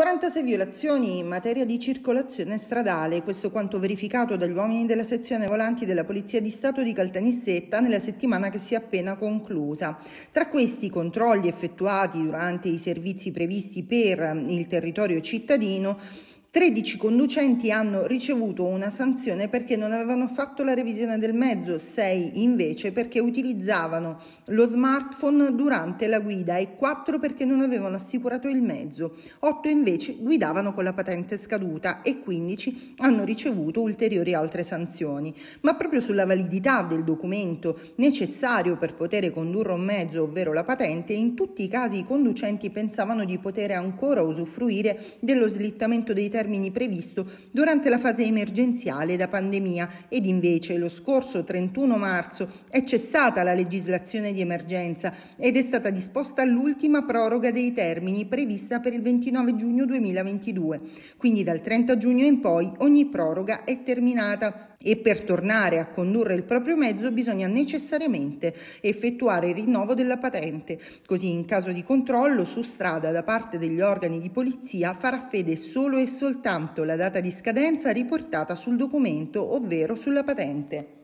46 violazioni in materia di circolazione stradale, questo quanto verificato dagli uomini della sezione volanti della Polizia di Stato di Caltanissetta nella settimana che si è appena conclusa. Tra questi controlli effettuati durante i servizi previsti per il territorio cittadino, 13 conducenti hanno ricevuto una sanzione perché non avevano fatto la revisione del mezzo, 6 invece perché utilizzavano lo smartphone durante la guida e 4 perché non avevano assicurato il mezzo, 8 invece guidavano con la patente scaduta e 15 hanno ricevuto ulteriori altre sanzioni. Ma proprio sulla validità del documento necessario per poter condurre un mezzo, ovvero la patente, in tutti i casi i conducenti pensavano di poter ancora usufruire dello slittamento dei territori termini previsto durante la fase emergenziale da pandemia ed invece lo scorso 31 marzo è cessata la legislazione di emergenza ed è stata disposta l'ultima proroga dei termini prevista per il 29 giugno 2022. Quindi dal 30 giugno in poi ogni proroga è terminata e per tornare a condurre il proprio mezzo bisogna necessariamente effettuare il rinnovo della patente, così in caso di controllo su strada da parte degli organi di polizia farà fede solo e soltanto soltanto la data di scadenza riportata sul documento, ovvero sulla patente.